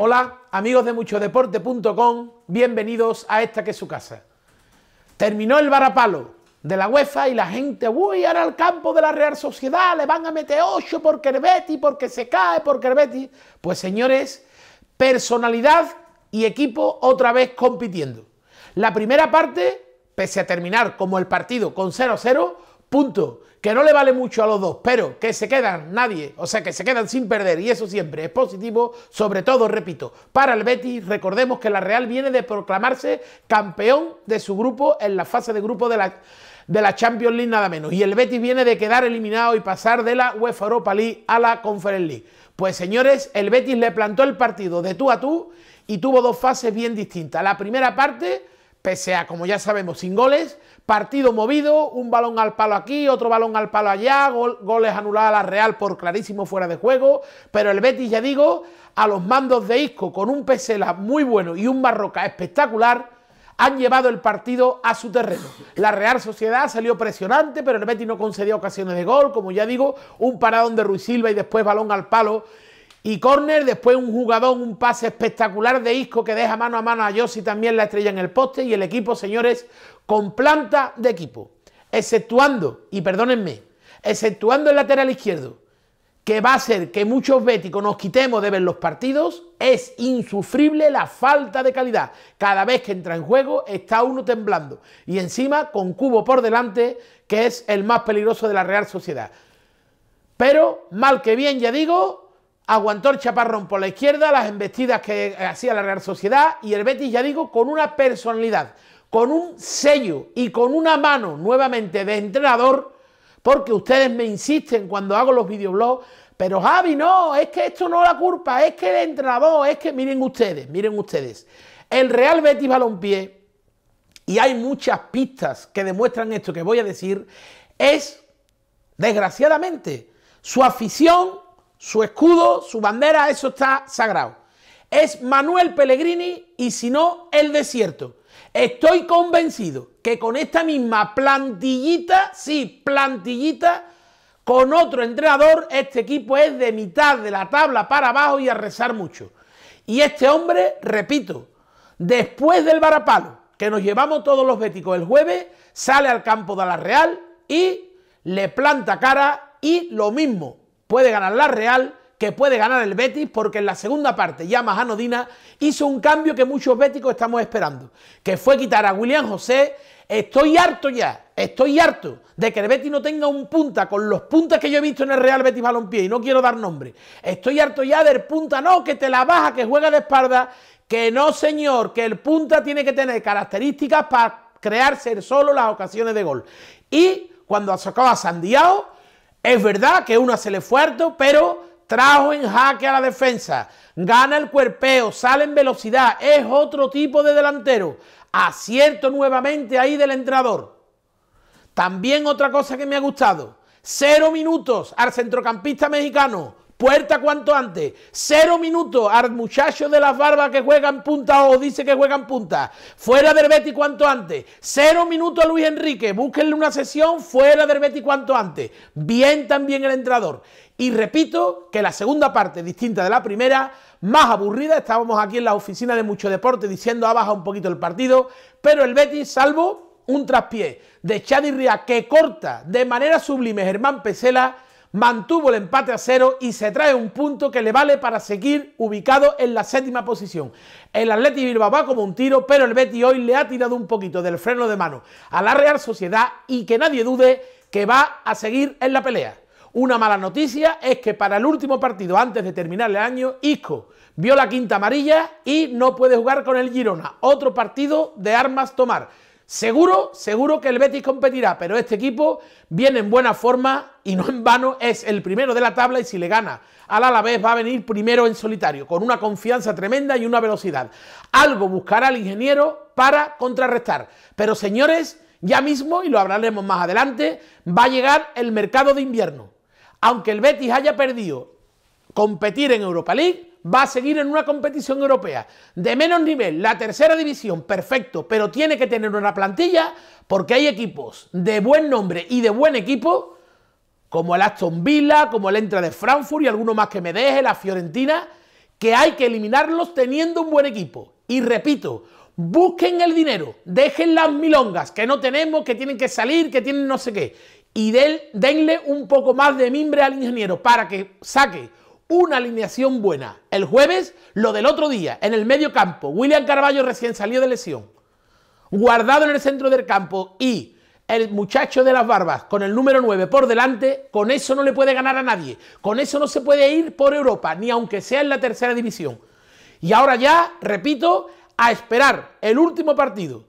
Hola, amigos de muchodeporte.com, bienvenidos a esta que es su casa. Terminó el varapalo de la UEFA y la gente, uy, ahora al campo de la Real Sociedad le van a meter 8 por Kerbeti, porque se cae, por kerbetti Pues señores, personalidad y equipo otra vez compitiendo. La primera parte, pese a terminar como el partido con 0-0, Punto. Que no le vale mucho a los dos, pero que se quedan nadie, o sea, que se quedan sin perder y eso siempre es positivo, sobre todo, repito, para el Betis, recordemos que la Real viene de proclamarse campeón de su grupo en la fase de grupo de la, de la Champions League nada menos y el Betis viene de quedar eliminado y pasar de la UEFA Europa League a la Conference League. Pues señores, el Betis le plantó el partido de tú a tú y tuvo dos fases bien distintas. La primera parte pese a, como ya sabemos, sin goles, partido movido, un balón al palo aquí, otro balón al palo allá, gol, goles anulados a la Real por clarísimo fuera de juego, pero el Betis, ya digo, a los mandos de Isco, con un Pesela muy bueno y un Barroca espectacular, han llevado el partido a su terreno. La Real Sociedad salió presionante, pero el Betis no concedió ocasiones de gol, como ya digo, un paradón de Ruiz Silva y después balón al palo y córner, después un jugador un pase espectacular de Isco que deja mano a mano a Yossi también la estrella en el poste y el equipo, señores, con planta de equipo. Exceptuando, y perdónenme, exceptuando el lateral izquierdo, que va a ser que muchos véticos nos quitemos de ver los partidos, es insufrible la falta de calidad. Cada vez que entra en juego está uno temblando. Y encima con Cubo por delante, que es el más peligroso de la Real Sociedad. Pero, mal que bien, ya digo, aguantó el chaparrón por la izquierda, las embestidas que hacía la Real Sociedad y el Betis, ya digo, con una personalidad, con un sello y con una mano nuevamente de entrenador, porque ustedes me insisten cuando hago los videoblogs, pero Javi, no, es que esto no es la culpa, es que el entrenador, es que miren ustedes, miren ustedes, el Real Betis Balompié, y hay muchas pistas que demuestran esto que voy a decir, es, desgraciadamente, su afición su escudo, su bandera, eso está sagrado. Es Manuel Pellegrini y si no, el desierto. Estoy convencido que con esta misma plantillita, sí, plantillita, con otro entrenador, este equipo es de mitad de la tabla para abajo y a rezar mucho. Y este hombre, repito, después del varapalo que nos llevamos todos los béticos el jueves, sale al campo de la Real y le planta cara y lo mismo, puede ganar la Real, que puede ganar el Betis, porque en la segunda parte ya más anodina hizo un cambio que muchos béticos estamos esperando, que fue quitar a William José. Estoy harto ya, estoy harto de que el Betis no tenga un punta con los puntas que yo he visto en el Real Betis Balompié y no quiero dar nombre. Estoy harto ya del punta, no, que te la baja, que juega de espalda, que no señor, que el punta tiene que tener características para crearse solo las ocasiones de gol. Y cuando sacaba a Sandiao, es verdad que uno hace el esfuerzo, pero trajo en jaque a la defensa, gana el cuerpeo, sale en velocidad, es otro tipo de delantero. Acierto nuevamente ahí del entrenador. También otra cosa que me ha gustado, cero minutos al centrocampista mexicano, puerta cuanto antes. Cero minutos al muchacho de las barbas que juega en punta o dice que juega en punta. Fuera del Betty cuanto antes. Cero minutos a Luis Enrique. Búsquenle una sesión fuera del Betty cuanto antes. Bien también el entrador. Y repito que la segunda parte, distinta de la primera, más aburrida. Estábamos aquí en la oficina de Mucho Deporte diciendo ha un poquito el partido, pero el Betty, salvo un traspié de Chadi Ria que corta de manera sublime Germán Pesela mantuvo el empate a cero y se trae un punto que le vale para seguir ubicado en la séptima posición. El Atleti Bilbao va como un tiro, pero el Betty hoy le ha tirado un poquito del freno de mano a la Real Sociedad y que nadie dude que va a seguir en la pelea. Una mala noticia es que para el último partido antes de terminar el año, Isco vio la quinta amarilla y no puede jugar con el Girona. Otro partido de armas tomar. Seguro, seguro que el Betis competirá, pero este equipo viene en buena forma y no en vano es el primero de la tabla y si le gana al Alavés va a venir primero en solitario, con una confianza tremenda y una velocidad. Algo buscará el ingeniero para contrarrestar. Pero señores, ya mismo, y lo hablaremos más adelante, va a llegar el mercado de invierno. Aunque el Betis haya perdido competir en Europa League, va a seguir en una competición europea de menos nivel, la tercera división, perfecto, pero tiene que tener una plantilla porque hay equipos de buen nombre y de buen equipo, como el Aston Villa, como el Entra de Frankfurt y alguno más que me deje, la Fiorentina, que hay que eliminarlos teniendo un buen equipo. Y repito, busquen el dinero, dejen las milongas que no tenemos, que tienen que salir, que tienen no sé qué, y denle un poco más de mimbre al ingeniero para que saque una alineación buena. El jueves, lo del otro día, en el medio campo. William Carballo recién salió de lesión. Guardado en el centro del campo y el muchacho de las barbas con el número 9 por delante, con eso no le puede ganar a nadie. Con eso no se puede ir por Europa, ni aunque sea en la tercera división. Y ahora ya, repito, a esperar el último partido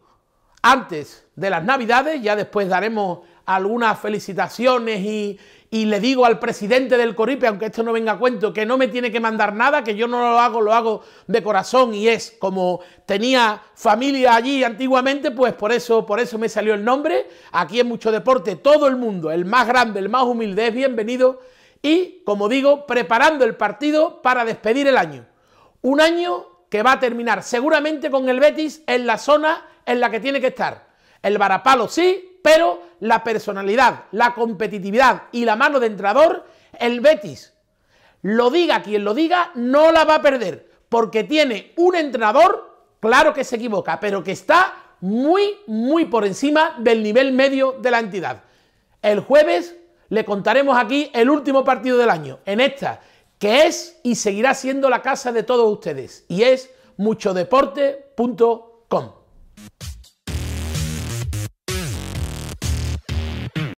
antes de las Navidades. Ya después daremos algunas felicitaciones y, y le digo al presidente del Coripe, aunque esto no venga a cuento, que no me tiene que mandar nada, que yo no lo hago, lo hago de corazón y es como tenía familia allí antiguamente, pues por eso, por eso me salió el nombre. Aquí en Mucho Deporte todo el mundo, el más grande, el más humilde, es bienvenido y, como digo, preparando el partido para despedir el año. Un año que va a terminar seguramente con el Betis en la zona en la que tiene que estar. El varapalo sí, pero la personalidad, la competitividad y la mano de entrenador, el Betis, lo diga quien lo diga, no la va a perder, porque tiene un entrenador, claro que se equivoca, pero que está muy, muy por encima del nivel medio de la entidad. El jueves le contaremos aquí el último partido del año, en esta, que es y seguirá siendo la casa de todos ustedes, y es muchodeporte.com.